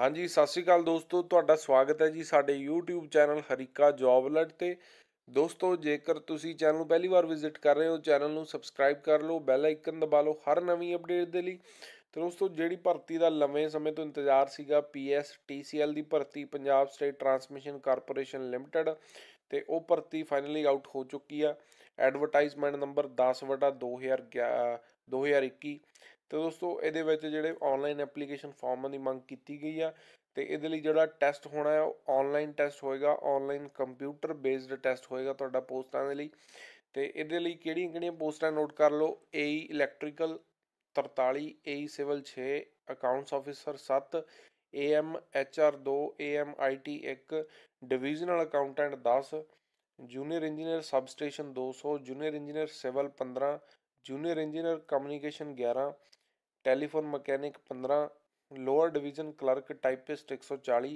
ਹਾਂਜੀ ਸਤਿ ਸ਼੍ਰੀ ਅਕਾਲ ਦੋਸਤੋ ਤੁਹਾਡਾ ਸਵਾਗਤ ਹੈ ਜੀ ਸਾਡੇ YouTube channel Harika job alert ਤੇ ਦੋਸਤੋ ਜੇਕਰ ਤੁਸੀਂ ਚੈਨਲ ਨੂੰ ਪਹਿਲੀ ਵਾਰ ਵਿਜ਼ਿਟ ਕਰ ਰਹੇ ਹੋ ਚੈਨਲ ਨੂੰ ਸਬਸਕ੍ਰਾਈਬ ਕਰ ਲਓ ਬੈਲ ਆਈਕਨ ਦਬਾ ਲਓ ਹਰ ਨਵੀਂ ਅਪਡੇਟ ਦੇ ਲਈ ਤੇ ਦੋਸਤੋ ਜਿਹੜੀ ਭਰਤੀ ਦਾ ਲੰਮੇ ਸਮੇਂ ਤੋਂ ਇੰਤਜ਼ਾਰ ਸੀਗਾ ਪੀਐਸ ਟੀਸੀਐਲ ਦੀ ਭਰਤੀ Punjab state transmission corporation limited ਤੇ ਉਹ ਭਰਤੀ ਫਾਈਨਲੀ ਆਊਟ ਹੋ ਚੁੱਕੀ ਆ ਐਡਵਰਟਾਈਜ਼ਮੈਂਟ ਨੰਬਰ 10/2021 ਤੇ ਦੋਸਤੋ ਇਹਦੇ ਵਿੱਚ ਜਿਹੜੇ ਆਨਲਾਈਨ ਐਪਲੀਕੇਸ਼ਨ ਫਾਰਮਾਂ ਦੀ ਮੰਗ ਕੀਤੀ ਗਈ ਆ ਤੇ ਇਹਦੇ ਲਈ ਜਿਹੜਾ ਟੈਸਟ ਹੋਣਾ ਹੈ ਉਹ ਆਨਲਾਈਨ ਟੈਸਟ ਹੋਏਗਾ ਆਨਲਾਈਨ ਕੰਪਿਊਟਰ ਬੇਸਡ ਟੈਸਟ ਹੋਏਗਾ ਤੁਹਾਡਾ ਪੋਸਟਾਂ ਦੇ ਲਈ ਤੇ ਇਹਦੇ ਲਈ ਕਿਹੜੀਆਂ ਕਿਹੜੀਆਂ ਪੋਸਟਾਂ ਨੋਟ ਕਰ ਲਓ ਏਈ electrical 43 AE civil 6 accounts officer 7 AM HR 2 AM IT 1 divisional accountant 10 junior engineer substation 200 junior engineer civil 15 junior engineer communication 11 telephone mechanic 15 lower division clerk typist 140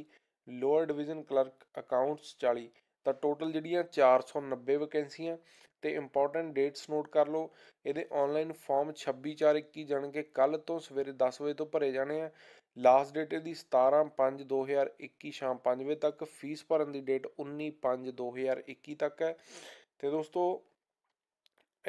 lower division clerk accounts 40 ਤਾਂ total ਜਿਹੜੀਆਂ 490 ਵੈਕੈਂਸੀਆਂ ਤੇ important dates note ਕਰ ਲਓ ਇਹਦੇ online form 26421 ਜਾਣ ਕੇ ਕੱਲ ਤੋਂ ਸਵੇਰੇ 10 ਵਜੇ ਤੋਂ ਭਰੇ ਜਾਣੇ ਆ ਲਾਸਟ ਡੇਟ ਇਹਦੀ 17/5/2021 ਸ਼ਾਮ 5 ਵਜੇ ਤੱਕ ਫੀਸ ਭਰਨ ਦੀ ਡੇਟ 19/5/2021 ਤੱਕ ਹੈ ਤੇ ਦੋਸਤੋ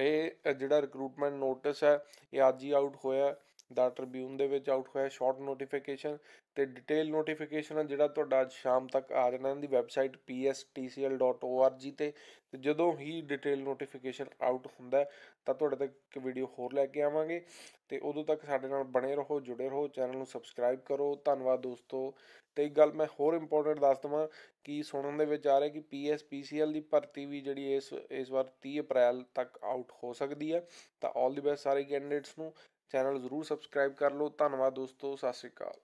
ਇਹ ਜਿਹੜਾ ਰਿਕਰੂਟਮੈਂਟ ਨੋਟਿਸ ਹੈ ਇਹ ਅੱਜ ਹੀ ਆਊਟ ਹੋਇਆ ਦਾ ਟ੍ਰਿਬਿਊਨ ਦੇ ਵਿੱਚ ਆਊਟ ਹੋਇਆ ਸ਼ਾਰਟ ਨੋਟੀਫਿਕੇਸ਼ਨ ਤੇ ਡਿਟੇਲ ਨੋਟੀਫਿਕੇਸ਼ਨ ਆ ਜਿਹੜਾ ਤੁਹਾਡਾ ਅੱਜ ਸ਼ਾਮ ਤੱਕ ਆ ਜਾਣਾ ਇਹਦੀ ਦੀ ਵੈਬਸਾਈਟ pstcl.org ਤੇ ਤੇ ਜਦੋਂ ਹੀ ਡਿਟੇਲ ਨੋਟੀਫਿਕੇਸ਼ਨ ਆਊਟ ਹੁੰਦਾ ਤਾਂ ਤੁਹਾਡੇ ਤੱਕ ਇੱਕ ਵੀਡੀਓ ਹੋਰ ਲੈ ਕੇ ਆਵਾਂਗੇ ਤੇ ਉਦੋਂ ਤੱਕ ਸਾਡੇ ਨਾਲ ਬਣੇ ਰਹੋ ਜੁੜੇ ਰਹੋ ਚੈਨਲ ਨੂੰ ਸਬਸਕ੍ਰਾਈਬ ਕਰੋ ਧੰਨਵਾਦ ਦੋਸਤੋ ਤੇ ਇੱਕ ਗੱਲ ਮੈਂ ਹੋਰ ਇੰਪੋਰਟੈਂਟ ਦੱਸ ਦਵਾਂ ਕਿ ਸੁਣਨ ਦੇ ਵਿੱਚ ਆ ਰਿਹਾ ਕਿ ਪੀਐਸਪੀਸੀਐਲ ਦੀ ਭਰਤੀ ਵੀ ਜਿਹੜੀ ਇਸ ਇਸ ਵਾਰ 30 ਅਪ੍ਰੈਲ ਤੱਕ ਆਊਟ ਹੋ ਸਕਦੀ ਹੈ ਤਾਂ ਆਲ ਦੀ ਬੈਸਟ ਸਾਰੇ ਕੈਂਡੀਡੇਟਸ ਨੂੰ ਚੈਨਲ ਜ਼ਰੂਰ ਸਬਸਕ੍ਰਾਈਬ ਕਰ ਲਓ ਧੰਨਵਾਦ ਦੋਸਤੋ ਸਤਿ ਸ਼੍ਰੀ ਅਕਾਲ